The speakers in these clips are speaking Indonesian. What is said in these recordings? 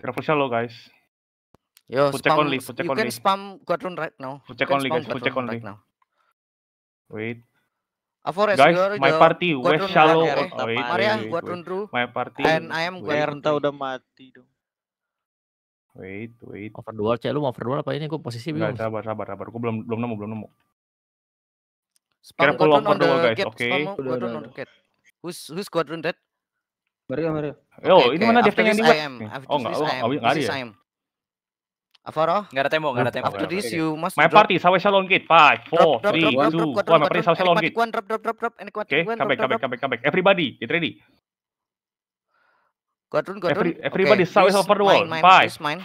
Careful lo guys. Yo, put check only, full check you only. can spam Godrun right now. put check only, guys. put check only. Right now. Wait. Afores, guys, my party west shallow. Wait, eh? oh, wait, Maria, wait, Godrun wait. Drew. My party. And I am Godrun. Ernta udah mati dong. Wait, wait. Overdual, cek lu mau over overdual apa ini? Gue posisi bingung. Gak, sabar, sabar, sabar. Gue belum belum nemu, belum nemu. Spam over overdual, guys. Oke. Okay. Who's who's quadrant dead? Mario, Mario. Yo, ini mana dev yang di Oh, enggak, oh, enggak ada Avaro? Enggak ada tembok, enggak ada tembok. After this you must My party, shall on gate. 5 4 3 2 1. My party sawe shalom gate. Drop drop drop drop and quad. Oke, come back, come back, Everybody, get ready. Quadrun, quadrun. Everybody sawe over the wall. 5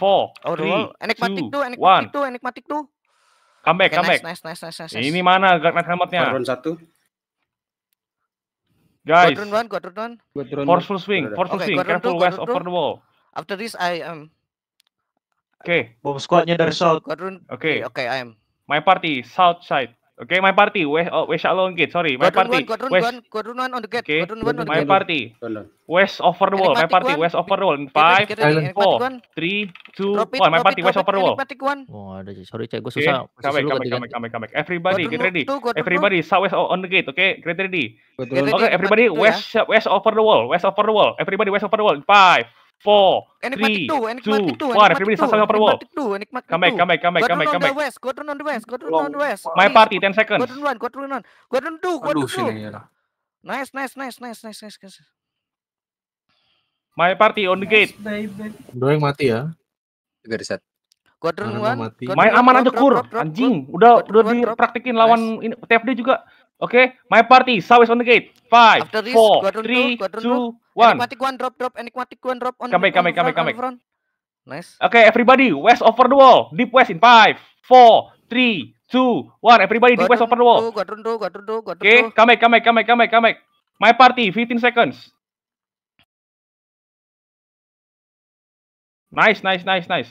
4 3 Enigmatic 2, enigmatic tuh, enigmatic tuh, Come back, come back. Nice, nice, nice, nice. Ini mana Garnet helmetnya? Quadrun 1. Guys. Quadrant one, quadrant one. Quadrant forceful swing, forceful okay, swing. Careful two, west over the wall. After this, I am. Um, Oke. Okay. Bomb squadnya dari south. Oke, Oke. Okay. Oke, okay, I am. My party south side. Okay, my party. West, oh, West Shallow Gate. Sorry, my party. Quadrant west. One, one on the gate. Okay. one on the gate. My party. West over the wall. My party. West over the wall. Five, four, three, two, one. My party. West over the wall. Oh, ada. Sorry, cek. Gue susah. Come back, come back, come back, come back. Everybody, get ready. Everybody, south on the gate. Okay, get ready. Okay, everybody, west, west over the wall. West over the wall. Everybody, west over the wall. Five, four, three, two, one. Everybody start singing Super Wolf. come back, come back, come back, come back, come back. West, go turn on the west, go turn on the west. My party, ten seconds. Go turn one, go turn one, go turn two, go turn two. Nice, nice, nice, nice, nice, nice, nice. My party on the gate. Doang mati ya. Tiga reset. Go turn Main aman aja kur, anjing. Udah udah dipraktikin lawan ini TFD juga. Okay, my party, southwest on the gate. Five, After this, four, three, quadron two, one. Enigmatic one drop, drop. Enigmatic one drop. On, come back, come back, come back, come back. Nice. Okay, everybody, west over the wall. Deep west in five, four, three, two, one. Everybody, deep west over the wall. Two, quadron two, quadron two, quadron okay, kamek come back, come back, come back, come back, come back. My party, 15 seconds. Nice, nice, nice, nice.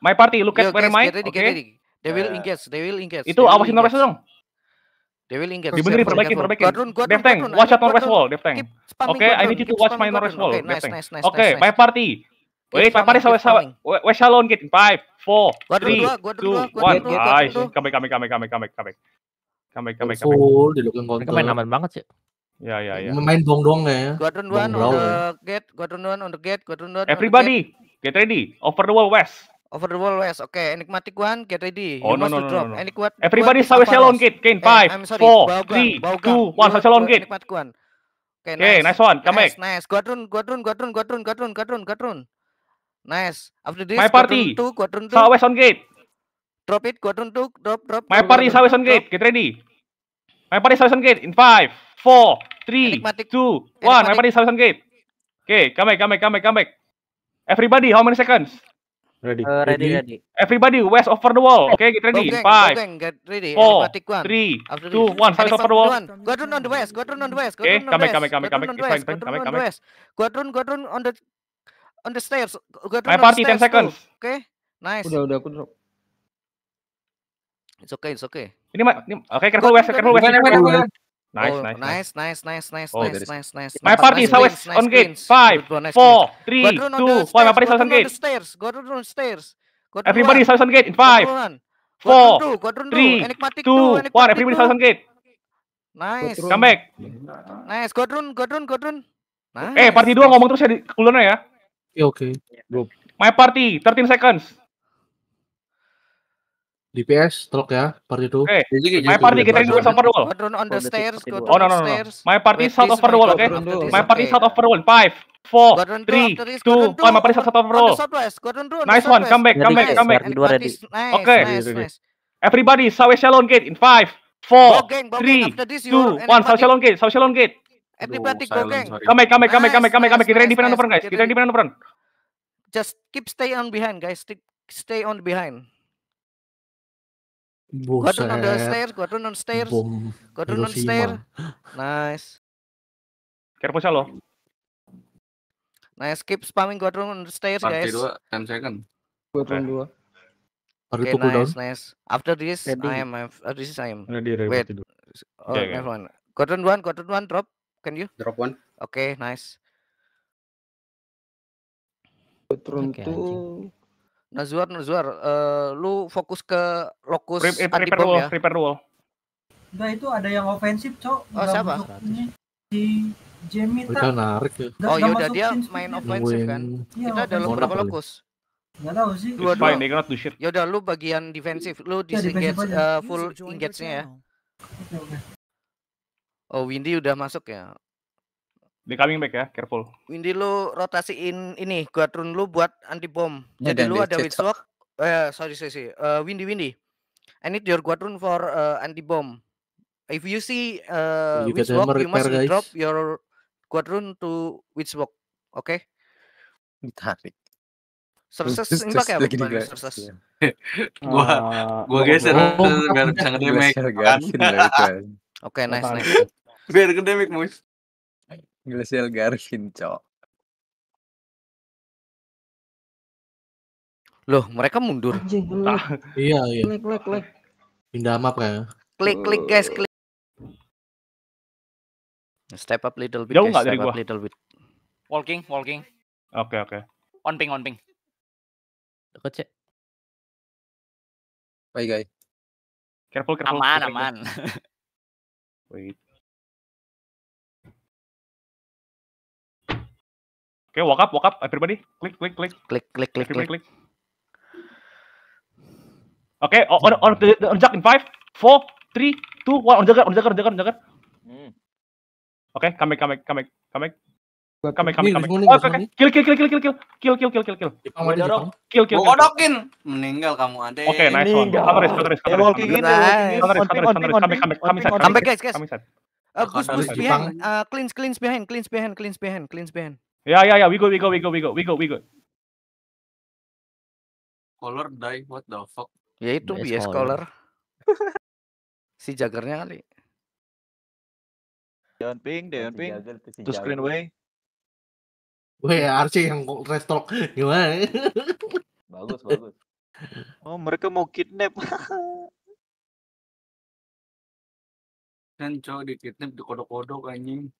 My party, look at where am I? okay. They will uh, engage, they will engage. Itu awasin Norwest dong. They will engage. Dibenerin, yeah, perbaikin, perbaikin. Godrun, Godrun, Dev Tank, watch out Norwest Wall, Dev Tank. Oke, okay, I need you to watch my Norwest Wall, Dev Tank. Oke, my party. Wait, my party sama West Shalon, get in 5, 4, 3, 2, 1. Nice, come back, come back, come back, come back, come back, come back. Come back, come back, come back. didukung counter. Main aman banget sih. Ya, ya, ya. Main dong dong ya. Godrun 1 ya. on the gate, Godrun 1 on the gate, Godrun 1 Everybody, get ready. Over the wall, West. Over the wall west. Oke, okay. enigmatic one, get ready. Oh, you no, no, no, drop. no, no. Enigmat Everybody saw Shalon Kid. Kane, 5, 4, 3, 2, 1. Saw Shalon Kid. Enigmatic one. Oke, okay, okay, nice. nice one. Come nice, back. Nice. Quadrun, quadrun, quadrun, quadrun, quadrun, quadrun, quadrun. Nice. After this, My party. Two, quadrun two. Saw west on gate. Drop it, quadrun two, drop, drop. My party saw on gate. Get ready. My party saw on gate. In 5, 4, 3, 2, 1. My party saw on gate. Okay, come back, come back, come back, come back. Everybody, how many seconds? Ready. Uh, ready, ready. Everybody, west over the wall. Okay, get ready. Go gang, Five, go gang, get ready. four, three, two, one. Five over the wall. Squadron on the west. Squadron on the west. Okay, come back, come back, come back, come back. It's fine, come back, come back. Squadron, squadron on the on the stairs. Squadron My party, 10 seconds. Too. Okay, nice. Udah, udah, aku drop. It's okay, it's okay. Ini mah, ini, oke, okay, careful west, careful west. Oh, nice, nice, nice, nice, nice, oh, nice, nice, nice, nice, nice, nice. My party nice, nice, nice, on gate. Five, four, three, two, one. My party on gate. Stairs. Go nice, nice, stairs. nice, nice, Everybody is on gate. nice, five, four, three, two, one. Everybody is on gate. Nice. Come back. Nice. nice, nice, nice, nice, nice, nice, Nice. Eh, party dua ngomong terus ya di kulonnya ya. nice, ya, oke. Okay. My party, thirteen seconds. DPS stroke ya part itu. Oke. Eh, my gitu. party kita dulu sama the wall. Drone on the stairs, oh, no, no, no. My party south of the wall, oke. Oh, my party south of the wall. 5 4 3 2 1 My party south of the wall. Nice one. Come back, come back, come back. Oke. Everybody southwest shallow gate in 5 4 3 2 1 south shallow gate, south shallow gate. Everybody go gang. Come back, come back, come back, come back, come back. Kita ready pernah peran guys. Kita ready pernah peran. Just keep stay on behind guys. Stay on behind. Buset. turun down the stairs, go turun on stairs. Bom. Go turun on stairs. Nice. Kerposa lo. Nice, skip spamming kau turun on stairs guys. Party 2, 10 second. kau turun dua 2. okay, nice, down? nice. After this, ready. I am, after this I am. Nah, Wait. Oh, kau turun mind. Go down one, go turun one, drop. Can you? Drop one. okay, nice. Go down okay, Nazwar, Nazwar, uh, lu fokus ke lokus Pre eh, -pre anti bom ya. Prepare wall. Enggak itu ada yang ofensif, Cok. Oh, siapa? Di Jamie oh, ya. oh, ya Udah narik ya. Gak, oh, yaudah dia main iya. ofensif kan. Ya, Kita ada berapa lokus? Enggak tahu sih. Dua dua. They cannot do Yaudah lu bagian defensif, lu ya, disengage uh, full engage-nya ya. Okay, okay. Oh, Windy udah masuk ya. Di coming back ya, careful. Windy lu rotasiin ini Guatrun lu buat anti bom. Jadi lo lu ada Witchwalk. Eh uh, sorry sorry. Uh, Windy Windy. I need your Guatrun for uh, eh, anti bom. If you see uh, eh, you Witchwalk, you must guys. drop your Guatrun to Witchwalk. Oke? Okay? Ditarik. Surses impact ya bukan Surses. Iya. Gua ah, gua geser biar bisa ngedemik. Oke, nice nice. Biar ngedemik, Mus. Glacial Garvin, Cok. Loh, mereka mundur. Anjing, ah, iya, iya. Klik, klik, klik. Pindah map ya. Klik, klik, guys, klik. Step up little bit. Jauh nggak dari gua? Little bit. Walking, walking. Oke, okay, oke. Okay. On ping, on ping. Dekat, Cek. Bye, guys. Careful, careful. Aman, aman. Wait. Oke, okay, walk up, walk up, everybody. Klik, klik, klik. Klik, klik, klik, everybody klik. klik. Oke, okay, on, on, on, on in 5, 4, 3, 2, 1, on Jagger, on Jagger, on Jagger, on Jagger. Oke, hmm. okay, come back, come back, come back, come back. Come back, come back, Oh, okay, okay. Kill, kill, kill, kill, kill, kill, kill, kill, kill, kill, kill. Kill, kill, kill. kill, Meninggal kamu, Ade. Oke, okay, nice one. Counter is, counter is, counter is. Counter is, counter is, counter is. Come back, come back, come back. Come back, guys, guys. Come back. Uh, boost, boost behind. Uh, cleanse, cleanse behind, cleanse behind, cleanse behind, cleanse behind. Yeah, yeah, yeah. We go we go we go we go we go we go. Color die, what the fuck? Ya itu bias ya color. si jagernya kali. Deon ping, Deon ping. To screen way. Wih, RC yang restock gimana? bagus, bagus. Oh, mereka mau kidnap. kan cowok di kidnap di kodok-kodok anjing.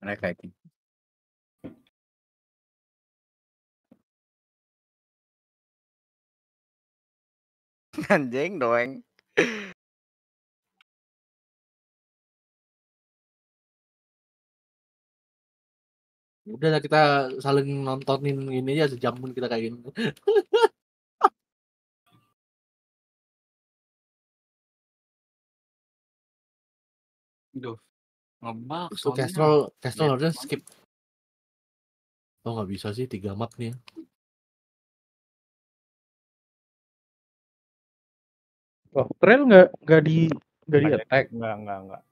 Mereka itu. Anjing doeng. Ya udah lah kita saling nontonin ini aja sejam pun kita kayak gini. Duh, ngebug. Castrol, Castrol harusnya skip. Oh nggak bisa sih tiga map nih. Ya. Oh, trail nggak nggak di nggak di attack? Nggak nggak nggak.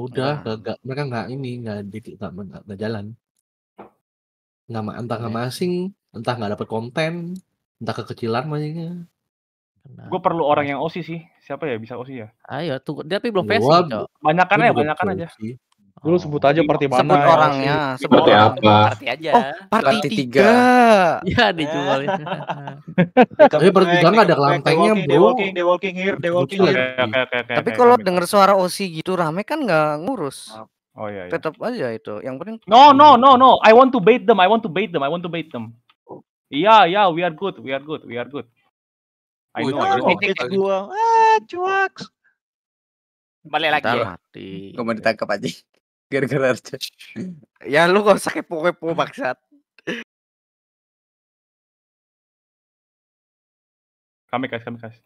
Udah nah. nggak nah. mereka nggak ini nggak di nggak nggak jalan. Nggak entah nggak iya. masing, entah nggak dapet konten, entah kekecilan macamnya. Nah. Gue perlu orang yang osi sih. Siapa ya bisa osi ya? Ayo tuh, tapi belum versi. Banyakannya, ya, banyakan aja. Dulu oh. sebut aja party mana. Ya. Sebut orangnya. seperti Sebut orang. apa? Party aja. Oh, party tiga. Iya dijual. Eh, tapi party 3 nggak ada kelantengnya bro. They walking, they walking here, they walking here. Tapi kalau denger suara Osi gitu rame kan gak ngurus. Oh iya, iya. Tetap aja itu. Yang penting. No no no no. I want to bait them. I want to bait them. I want to bait them. Iya yeah, iya. Yeah, we are good. We are good. We are good. I know. Oh, I gua. Ah cuaks. Balik lagi. Hati. Gua ditangkap aja. Gara-gara Arca. Ya lu gak usah kepo-kepo maksat. Kami kasih, kami kasih.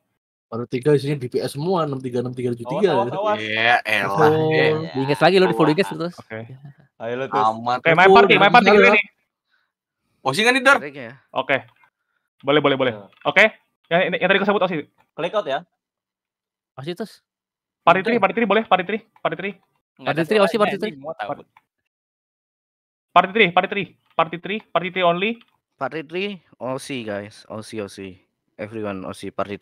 Baru tiga isinya DPS semua, enam enam tiga tiga tujuh tiga gitu. Iya, elah. Iya. Diinget lagi lu di follow inget terus. Oke. Ayo lo terus. Oke, main party, main party gini. Osi kan leader ya. Oke. Boleh, boleh, boleh. Iya. Oke. Yang, yang tadi gue sebut Osi. Klik out ya. Osi terus. Party tri party tri boleh, party tri party tri Party 3 Osi, party 3. Party 3, party 3. Party 3, party 3 only. Party 3 OC guys, OC OC. Everyone OC party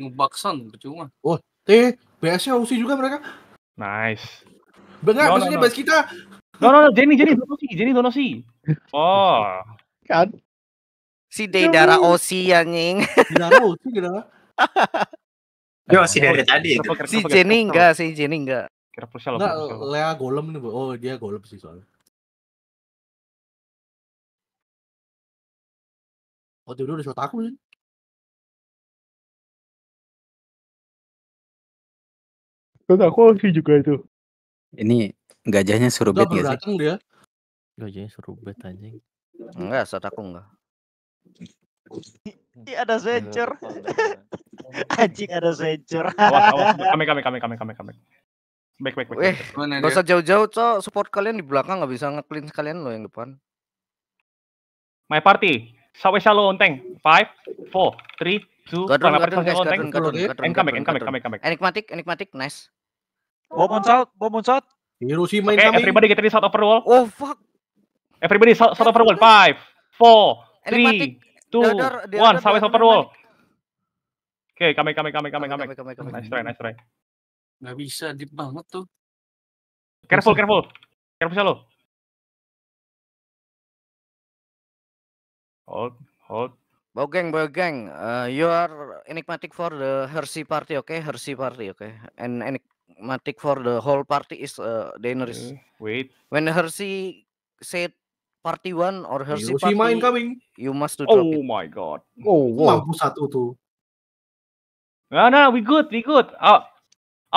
3. Ngebaksan percuma. Oh, teh, BS-nya OC juga mereka. Nice. Benar, no, maksudnya no, no. kita. No, no, no, Jenny, Jenny donosi, Jenny donosi. Oh. Kan. Si Deidara OC anjing. Deidara OC, Deidara. Yo, si dari tadi itu. Si Jenny enggak, si Jenny enggak. Kira Purcell. Enggak, Lea Golem nih, Bu. Oh, dia Golem sih soalnya. Oh, dia udah shot aku sih. Shot aku sih juga itu. Ini gajahnya surubet Nggak, gak sih? dia. Gajahnya surubet anjing. Enggak, shot aku enggak. Iya ada Zencer. Anjing ada Zencer. Awas, awas. Kami, kami, kami, kami, kami, Baik, baik, baik. Eh, gak usah jauh-jauh, cok. Support kalian di belakang gak bisa nge-clean kalian lo yang depan. My party. Sawe shalo onteng. Five, four, three, two, 1. one. Gadron, guys, gadron, gadron, gadron, Enkame, Enigmatic, enigmatic, nice. Bom on shot, bom on shot. okay, everybody get ready shot of wall. Oh, fuck. Everybody shot over wall. Five, four, three, two, one. Sawe over wall. Oke, kami, kami, kami, kami, kami. Nice try, nice try. Nggak bisa, deep banget tuh. Careful, bisa. careful. Careful selalu. Hold, hold. Bogeng, Bogeng, uh, you are enigmatic for the Hershey party, okay? Hershey party, okay? And enigmatic for the whole party is uh, Daenerys. Okay. Eh, wait. When Hershey said party one or Hershey you party, coming. you must do oh drop Oh it. my god. Oh, wow. Mampu satu tuh. Nah nah, we good, we good. Oh,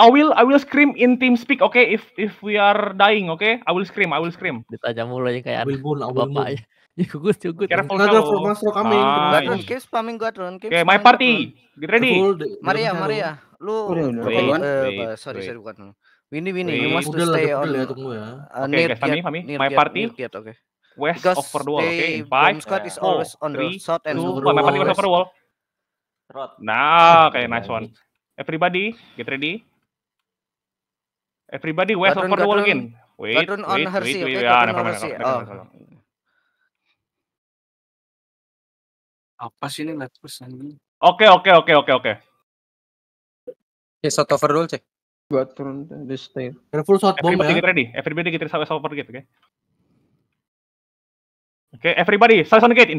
I will I will scream in team speak, okay? If if we are dying, okay? I will scream, I will scream. Ditanya mulu aja kayak will bun will bun Ya gugus, ya gugus. Careful now. Careful now, slow coming. Nice. Keep spamming God, Ron. Keep okay, my party. Get ready. Maria, Maria. Lu, sorry, sorry, bukan. Winnie, Winnie, iya, you must stay on. Ya, tunggu ya. Uh, okay, okay, kami Fami. My party. Okay. West Because over the wall, okay? five, squad is always on the shot and two, my party was over the wall. Nah, okay, nice one. Everybody, get ready. Everybody west Gladron, over Gladron, the wall Wait, Gladron wait, on wait, wait, wait, wait, yeah, oh. never mind. Apa sih ini let's push ini? Oke, oke, oke, oke, oke. Ya, shot over dulu, cek. Gua turun di stay full shot bomb ya. Everybody get ready. Everybody get ready sampai shot over gitu, oke. Okay? Oke, okay, everybody, Salison Gate, in,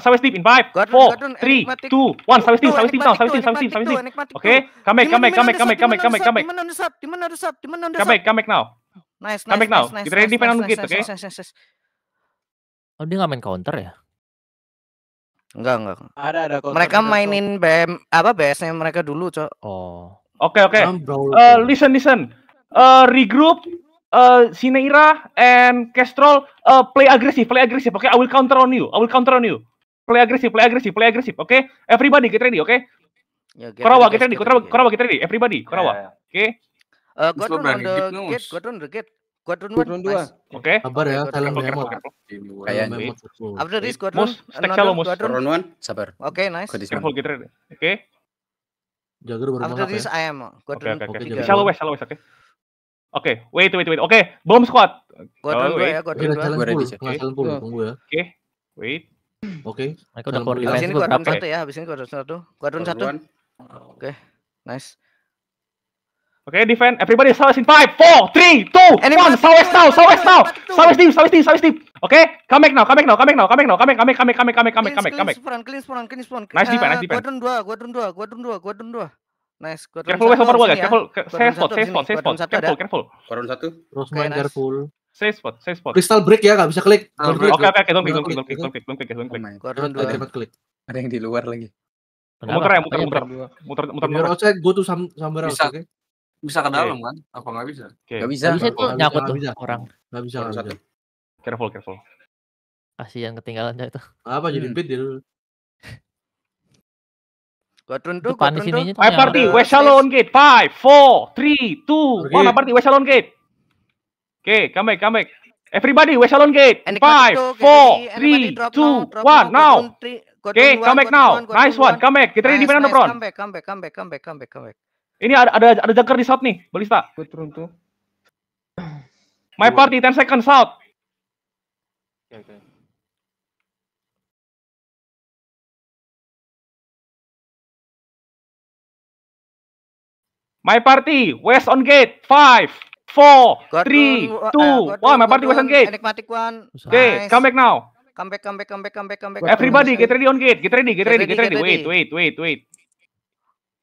Sawes Deep, in 5, 4, 3, 2, 1, Sawes Deep, Sawes Deep, Sawes Deep, Sawes Deep, Sawes Deep. Oke, come back, come back, come back, come back, come back, come back, come back. Come back, come back demon on the sub, demon on the sub. Come back, come back now. Nice, nice, come back now. Nice, Kita ready nice, on gate, oke? Oh, dia nggak main counter ya? Enggak, enggak. Ada, ada Mereka mainin BM, apa, BS-nya mereka dulu, Cok. Oh. Oke, oke. Uh, listen, listen. Uh, regroup, uh, Sineira and Kestrel uh, play agresif, play Oke, Okay, I will counter on you. I will counter on you. Play agresif, play agresif, play Oke, Okay, everybody get ready. Okay. Yeah, get Korawa, ready, get ready. Korawa, Korawa, get ready. Everybody, Korawa. oke. yeah. Okay. on the gate. the gate. one. dua. Oke. Sabar ya, kalian memot. Kayaknya. After this eh, uh, Stack shallow mus. one. Sabar. Oke, nice. Careful, get ready. Oke. Jager baru After ya. this I am. Uh, Godrun. Oke, oke. Shallow west, shallow west, oke. Okay. Oke, okay, wait wait wait. Oke, okay, bomb squad. Gua dulu ya, gua dulu. Gua ready. Gua iya. tunggu ya. Oke. Wait. Oke. Mereka udah keluar defense beberapa. Habis ini satu ya, habis ini gua satu. Gua satu. Oke. Nice. Oke, okay, defend. Everybody south in 5, 4, 3, 2, 1. Southwest now, southwest now. Southwest deep, southwest deep, southwest deep. Oke, okay, come back now, come back now, come back now, come back now, come back, come back, come back, come back, come back, come back, come back. Clean spawn, clean spawn, clean spawn. Nice defense, nice defense. Gua turun 2, gua turun 2, gua turun 2, gua turun 2. Nice. careful ya. careful careful, ya. careful, gua guys. Careful. Saya spot, saya spot, saya spot. Careful, careful. Koron satu. Rosman careful. Saya spot, saya spot. Crystal break ya, nggak bisa klik. Oke, oke, oke. Don't click, don't click, don't click, don't click, don't click, don't oh click. Dapat klik. Ada yang di luar lagi. Muter ya, muter, muter, muter, muter. Biar outside, go to some somewhere else. Bisa ke dalam kan? Apa nggak bisa? Nggak bisa. Bisa tuh nyakut tuh orang. Nggak bisa. Careful, careful. kasian ketinggalan itu. Apa jadi hmm. pit dia dulu. Gotrundu, Gotrundu. Five party, West Gate. Five, four, three, two, one. Party, West Salon Gate. Okay, come back, Everybody, West Gate. Five, four, three, two, one. Now. Okay, come back now. Nice one. Come back. Kita ready di mana Come back, come back, come back, come back, come back, come back. Ini ada ada ada jangkar di south nih, Balista. tuh. My party, 10 seconds south. Okay, okay. My party, West on gate. Five, four, 3, three, one, two, one. My party, West on gate. Enigmatic one. Nice. Okay, come back now. Come back, come back, come back, come back, come back. Everybody, get ready on gate. Get ready, get, ready, get ready. Wait, wait, wait, wait.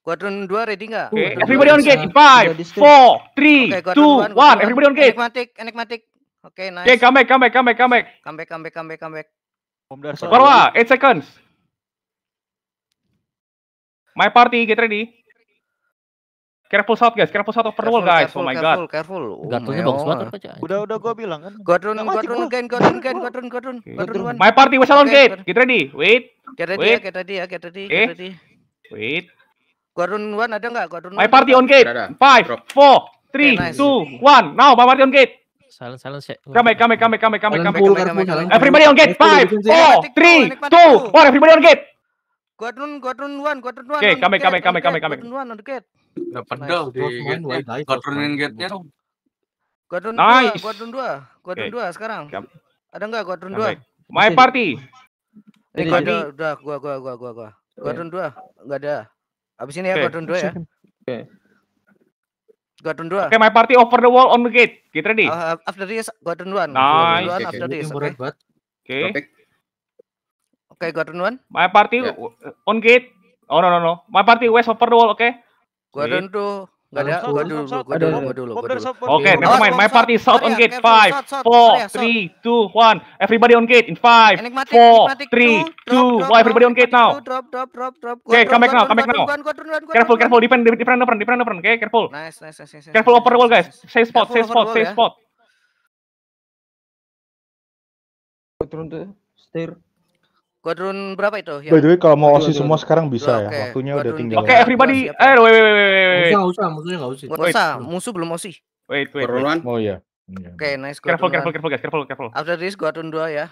Quadron 2 ready nggak? Okay. Everybody on gate. Five, four, three, okay, two, one. one. Everybody on gate. Enigmatic, enigmatic. Oke, okay, nice. Okay, come back, come back, come back, come back. Come back, come back, come back, come back. Barwa, 8 seconds. My party, get ready. Careful shot guys, careful shot overall careful, guys. oh my god. Careful, careful. bang oh, bagus banget apa, Udah udah gua bilang kan. Godrun, Godrun again, Godrun again, Godrun, Godrun. Godrun. My party was on gate. Get ready. Wait. Get ready, wait. get ready, get ready, get eh? ready. Wait. Godrun one ada enggak? Godrun. My party on gate. 5 4 3 2 1. Now my party on gate. Silence, silence. Come back, come back, come back, come come Everybody on gate. 5 4 3 2 1. Everybody on gate. Godrun, Godrun one, Godrun one. Okay, come back, come back, come back, one on gate. Gak pedal di gate-nya. gate-nya dong. Godrun dua. 2, Godrun 2, Godrun 2 sekarang. Ada enggak Godrun 2? My party. Ini ada, udah gua gua gua gua gua. Godrun 2 enggak ada. Abis ini ya okay. Godrun 2 ya. Oke. Godrun 2. Oke, okay, my party over the wall on the gate. Get ready. Uh, after this Godrun 1. Nice. Godrun 1 okay, after okay. this. Oke. Okay. Oke. Okay. Oke, okay, 1. My party yeah. on gate. Oh no no no. My party west over the wall, oke. Okay? Gua dulu tuh. Gak ada, gua dulu, gua dulu, gua dulu, Oke, never mind. My party south on gate. 5, 4, 3, 2, 1. Everybody on gate in 5, 4, 3, 2, 1. Everybody on gate now. Drop, drop, drop, drop. Oke, come back now, come back now. Careful, careful. Depend, depend, depend, depend, depend. Oke, careful. Nice, nice, nice, Careful over wall, guys. Safe spot, safe spot, safe spot. Turun tuh, ya. stair. Quadron berapa itu? By the way kalau mau osi semua sekarang bisa ya. Waktunya udah tinggal. Oke, everybody. Eh, wait, wait, wait, wait. Enggak usah, musuhnya enggak usah. Enggak usah, musuh belum osi. Wait, wait. perluan oh, iya, oh iya. Oke, nice. Careful, careful, careful, guys. Careful, careful. After this Quadron dua ya.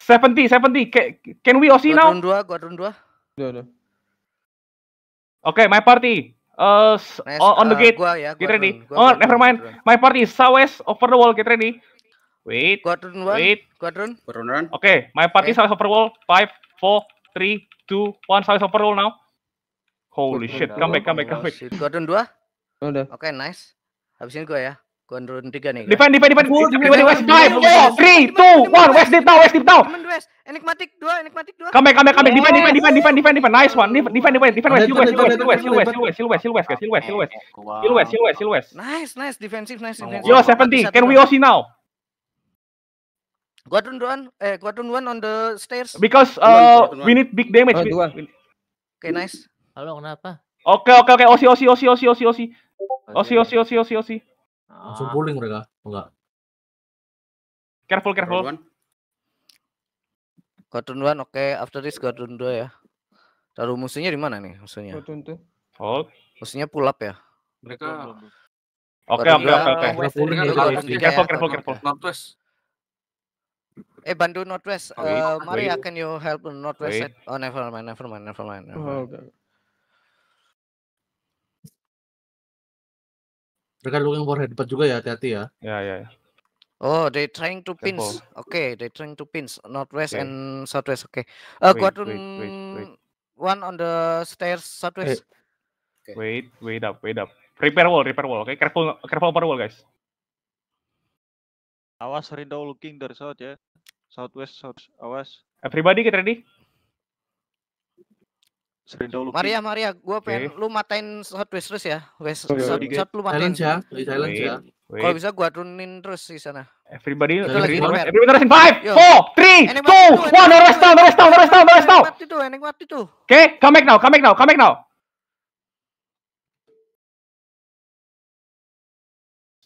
seventy seventy Can, we osi now? Quadron 2, Quadron 2. Oke, my party. Uh, uh on the uh, gate. Gua, ya, get ready. oh, never mind. My party is southwest over the wall. Get ready. Wait. Quadrant one. Wait. Quadrant. Quadrant. Okay, my party okay. size upper wall. Five, four, three, two, one. Size upper wall now. Holy shit. Come back, come back, come back. Quadrant dua. Udah. Oke, okay, nice. ini gue ya. Quadrant tiga nih. Defend, defend, defend. Five, four, three, two, one. West deep now, west deep now. Enigmatic dua, enigmatic dua. Come back, come back, come back. Defend, defend, defend, defend, defend, defend. Nice one. Defend, defend, defend, defend. West, west, west, west, west, west, west, west, west, West, west, west, west. West, west, west, west. Nice, nice. Defensive, nice, west, Yo, west, Can we west, now? Guardon Duan, eh Guardon Duan on the stairs. Because uh, one, Duan. we need big damage. Oh, Oke, okay, nice. Halo, kenapa? Oke, oke, oke. Osi, Osi, osi, osi, osi, osi. Osi, osi, osi, osi, osi. Langsung pulling mereka. Enggak. Careful, careful. Guardon Duan, oke. Okay. After this Guardon Duan ya. Taruh musuhnya di mana nih musuhnya? Guardon Duan. Hold. Musuhnya pull up ya. Mereka Oke, oke, oke, oke. Careful, careful, careful. Northwest eh Bandung Northwest. Eh, uh, Maria, can you help Northwest? Wait. Oh, never mind, never mind, never mind. Never oh, mind. Oh, okay. Mereka looking for headbutt juga ya, hati-hati ya. Ya, ya. ya. Oh, they trying to pins. Oke, okay, they trying to pins northwest okay. and southwest. Oke. Okay. Uh, wait, wait, wait, wait. one on the stairs southwest. Hey. Eh. Okay. Wait, wait up, wait up. Repair wall, repair wall. Oke, okay? careful careful over wall, guys. Awas Rindo looking dari south ya. Southwest, South, awas. Everybody get ready. Maria, Maria, gue pengen lu matain Southwest terus ya. West, oh, iya, South, okay. South, lu matain. Silence ya, di silence ya. Kalau bisa gue turunin terus di sana. Everybody, everybody, everybody, everybody, five, everybody, four, three, everybody, two, one, everybody, everybody, everybody, everybody, everybody, everybody, everybody, everybody, everybody, enak waktu itu. Oke, come back now, come back now, come back now.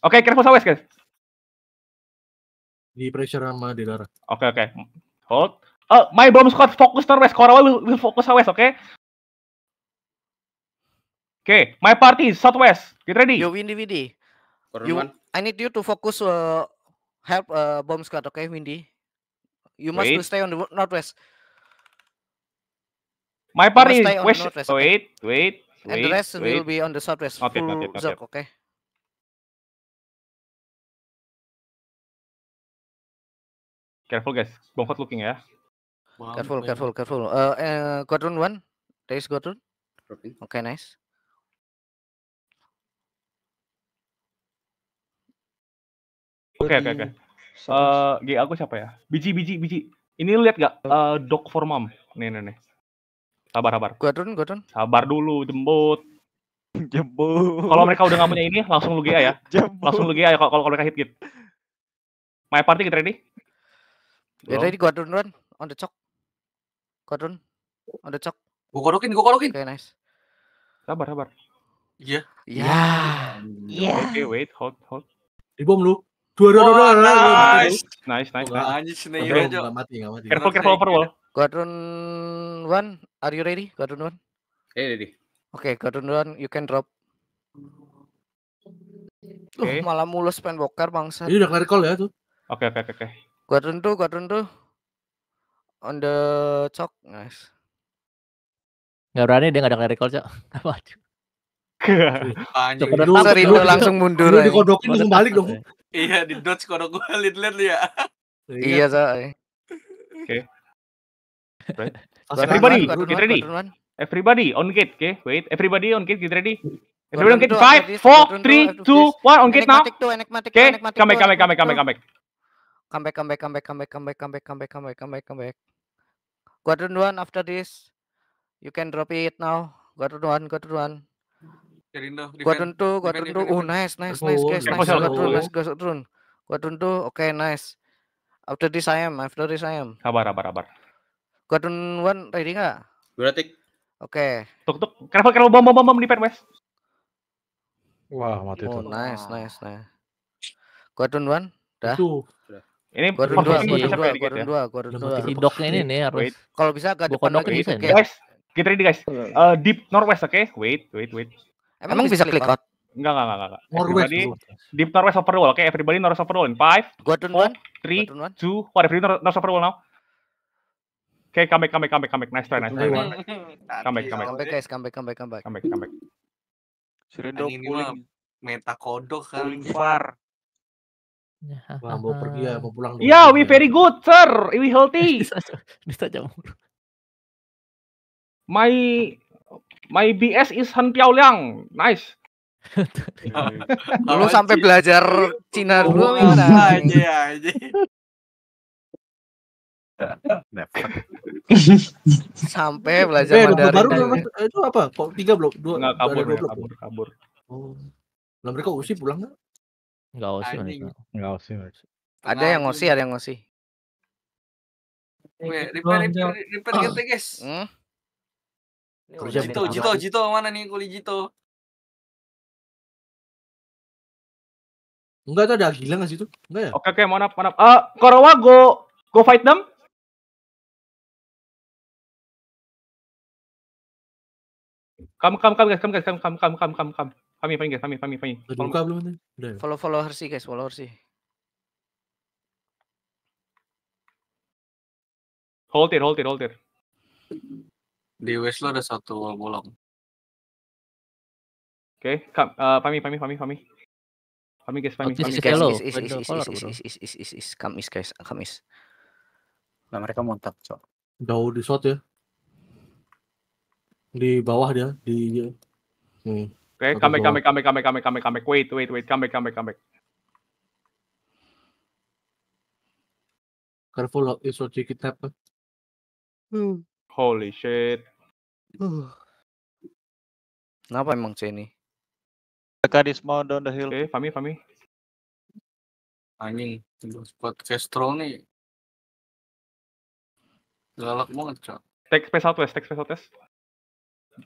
Oke, okay, careful Southwest guys. Di pressure sama dealer. Oke, okay, oke. Okay. Hold. Oh, my bomb squad fokus terus. Korawa will, will focus awes, oke? Okay? Oke, okay, my party Southwest. Get ready. You Windy Windy. You, I need you to focus uh, help uh, bomb squad, okay, Windy. You must wait. stay on the northwest. My party you west. okay? Wait, wait, wait. And the rest wait. will be on the southwest. Okay, okay, okay. Zerk, okay? Careful guys, Bongkot looking ya. careful, careful, careful. Uh, uh, eh, run one, there is run. Oke, okay, nice. Oke, oke, oke. Eh, aku siapa ya? Biji, biji, biji. Ini lihat gak? Uh, eh, dog for mom. Nih, nih, nih. Sabar, sabar. Godrun, run. Sabar dulu, jembut. Jembut. Kalau mereka udah gak punya ini, langsung lu GA ya. Langsung lu GA ya kalau mereka hit hit. My party kita ready? Ya tadi gua turun run on the chalk. Gua turun on the chalk. Gua korokin, gua korokin. Oke, okay, nice. Sabar, sabar. Iya. iya. Iya. Iya. Oke, wait, hold, hold. Di bom lu. Dua, dua, dua, dua. Nice, nice, nice. Gak anjir, sini aja. Gak mati, gak mati. Careful, careful overwall. Gua one, are you ready? Gua one. Eh, ready. Oke, okay, gua Gordon Run, you can drop. Okay. Uh, malah mulus pengen bokar bangsa. Ini udah clear call ya tuh. Oke, okay, oke, okay, oke. Okay. Quadrant 2, Quadrant 2. On the chalk, nice. Gak berani dia gak ada clerical, Cok. Waduh. Anjir, Anjing. Serindo langsung mundur. Lu eh. dikodokin langsung balik dong. Iya, di dodge kodok gue lihat-lihat lu ya. Iya, iya. Cok. Oke. Everybody, get ready. Everybody on gate, okay? Wait, everybody on gate, get ready. Everybody on gate. 5, 4, 3, 2, 1, on gate now. Okay, come back, come back, come back, come back comeback, comeback, comeback, comeback, comeback, comeback, comeback, comeback, comeback, comeback. Quadrant one after this, you can drop it now. Quadrant one, quadrant one. Quadrant two, quadrant two. Oh, nice, nice, nice, guys, nice. Quadrant two, nice, quadrant. Quadrant two, okay, nice. After this I am, after this I am. Kabar, kabar, kabar. Quadrant one ready nggak? Berarti. Oke. Tuk tuk. Kenapa kenapa bom bom bom di pet wes? Wah mati oh, itu. Oh nice nice nice. Quadrant one. Dah. Itu. Ini Gordon 2, Gordon 2, Gordon 2, Gordon 2. doknya ini nih harus. Kalau bisa agak depan lagi. guys, kita ready guys. Uh, deep Northwest, oke? Wait, wait, wait. Emang, bisa klik out? Enggak, enggak, enggak, enggak. Northwest. Deep Northwest roll, oke? Everybody Northwest super in 5, four, 4, 3, 2, 1. Everybody Northwest overall now. Oke, okay, comeback, comeback, comeback, comeback. Nice try, nice try. comeback, comeback. Comeback, guys. Comeback, comeback, comeback. Comeback, comeback. Sudah dong, meta kodok kali. Far. Ya, Wah, mau pergi ya, mau pulang. Dulu. Yeah, we ya. very good, sir. We healthy. Bisa jamur. My my BS is Han Piao Liang. Nice. lalu sampai belajar Cina oh, dulu iya, gimana? Aja iya, aja. Iya, sampai eh, belajar eh, Mandarin. Baru belum eh, itu apa? Kok tiga belum? Dua. Enggak kabur, kabur, kabur. Oh. Lah mereka usi pulang nggak? Enggak OC Enggak osi. Ada yang OC, ada yang OC. Weh, repair, repair, repair kita guys. Hmm? Jito, Jito, Jito mana nih kuli Jito? Enggak tuh ada gila nggak situ? Enggak ya? Oke oke, mana, mana? mohon eh, Korowa go go fight them. Kam, kam, kam, guys, kam, guys, kam, kam, kam, kam kam, Fami, Fami, guys, Fami, Fami, Fami. Udah buka belum? Udah. Follow Follow follower sih guys, follow sih. Hold it, hold it, hold it. Di west lo ada satu bolong. Oke, okay. uh, Fami, Fami, Fami, Fami. Fami guys, Fami, Fami. Guys, is, is, is, is, is, is, is, come is, kamis guys, kamis. Nah mereka montak, cok. Jauh di shot ya. Di bawah dia, di... Hmm. Okay, come back, come back, come back, come back, come back, come back, come back. Wait, wait, wait. Come back, come back, come back. Careful, it's what you could Holy shit. Uh. Kenapa emang Ceni? Karisma down the hill. Oke, eh, okay, Fami, Fami. Anjing, podcast troll nih. Galak banget, Cok. Take space out west, take space out west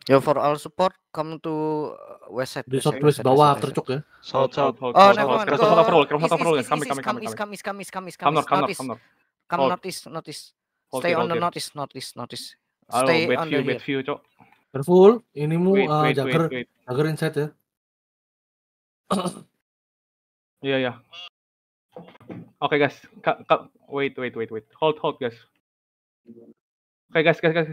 yeah, for all support come to uh, west side. Di south west bawah tercuk ya. South south. Oh, never mind. Come south roll, come south roll. Kami kami kami. Kami kami kami kami. Come north, come north, come north. Come northeast, northeast. Stay on the northeast, northeast, northeast. Stay on the wait view, cok. Careful, ini mu uh, jager jager inside ya. Iya ya. Oke guys, wait wait wait wait. Hold hold guys. Oke guys guys guys.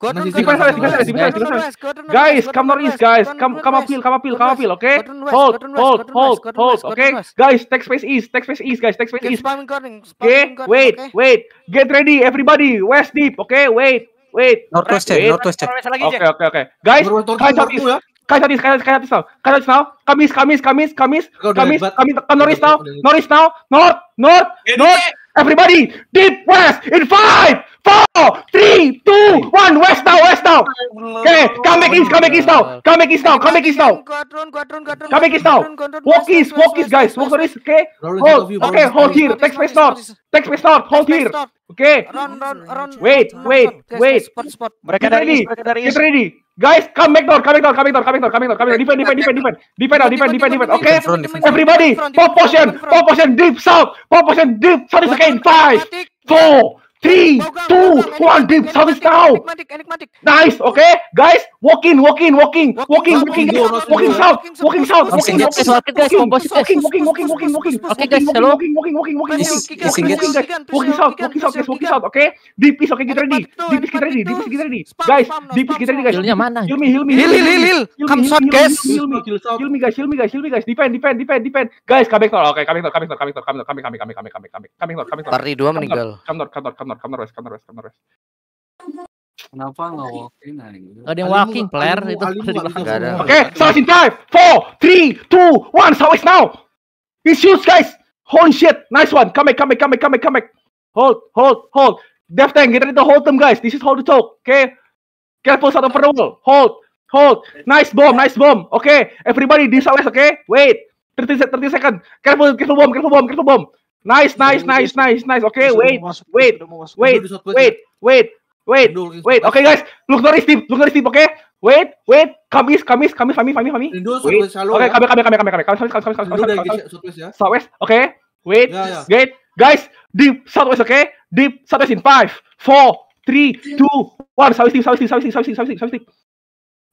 Gordon, Gordon, guys, come on, guys, come, come hill, come up, come appeal, okay? Hold, hold, hold, hold, okay? Guys, take space east, take space east, guys, take space east. Okay, wait, wait, get ready, everybody, west deep, okay? Wait, wait. Northwest, northwest. Okay, okay, okay. Guys, guys, guys, guys, guys, guys, guys, guys, guys, now, Kamis, Kamis, Kamis, Kamis, Kamis, Kamis, Kamis, kamis, kamis, kamis, kamis, kamis, kamis, kamis, Everybody, deep breath in five, four, three, two, one. West now, west now. Okay, come back east, come back east now. Come back east now, come back east now. Come back east now. Walk east, walk east, guys. Walk east, okay? Hold, okay, hold here. Text me north. text me north, hold here. Okay. run, run, run. Wait, wait, wait. Get ready, get ready. Guys, come back door, come back door, come back door, come back door, coming door, coming door. Defend, defend, defend, defend. Defend now, defend, defend, defend. Okay? Everybody, proportion, proportion, deep south, proportion, deep 30 seconds. Five, four, Three, 2, two, one, deep service now. Nice, okay, guys, walking, walking, walking, walking, walking, walking south, walking south, walking, walking, walking, walking, walking, walking, walking. Okay, guys, hello. Walking, walking, walking, walking, walking, walking, walking south, walking south, guys, walking south, okay. Deep is okay, get ready. Deep is get ready, deep is get ready, guys. Deep is get ready, guys. Hilnya mana? Heal me, heal me, heal, heal, heal. Come south, guys. Heal me, heal me, guys, heal me, guys, heal me, guys. Defend, defend, defend, defend. Guys, coming north, okay, coming north, coming north, coming north, coming north, coming north, coming north, coming north, coming north, coming north. Party dua meninggal. Come north, come north, come corner corner west corner west corner west Kenapa nggak walking anjing? Ada yang walking player itu di belakang. Oke, start in 5, four, three, two, one, so now. It's you guys. Holy shit, nice one. Come back, come back, come back, come back, come back. Hold, hold, hold. Death tank, get ready to hold them guys. This is how to talk, okay? Careful satu per roll. Hold, hold. Nice bomb, nice bomb. Okay, everybody this always, okay? Wait. 30, 30 second. Careful, careful bomb, careful bomb, careful bomb. Nice, nice, nice, nice, nice. Oke, okay, wait, wait, wait, wait, wait, wait, wait. Oke okay, guys, look Norris team, look Norris team, oke? Okay? Wait, wait, Kamis, Kamis, Kamis, Kamis, Kamis, Kamis. Oke, Kamis, Kamis, Kamis, Kamis, Kamis, Kamis, Kamis, Kamis, Kamis, Kamis, ya. oke? Wait, ya, ya. wait, guys, deep Southwest, oke? Deep Southwest in five, four, three, two, one. Southwest team, Southwest team, Southwest team, Southwest team, Southwest team.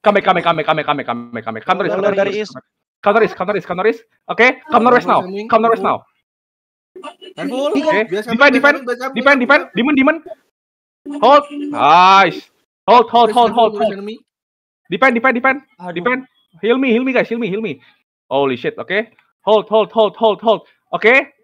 Kamis, Kamis, Kamis, Kamis, Kamis, Kamis, Kamis, Kamis. Kamis, Kamis, Kamis, Kamis. Kamis, Kamis, Kamis, Kamis. Oke, come northwest now, come northwest now. Oke, eh, Dipan, Dipan, Dipan, Dipan, Dimen, Dimen. Hold. Nice. Hold, hold, hold, hold, hold. Dipan, Dipan, Dipan. Dipan. Heal me, heal me guys, heal me, heal me. Holy shit, oke. Okay? Hold, hold, hold, hold, hold. Oke. Okay?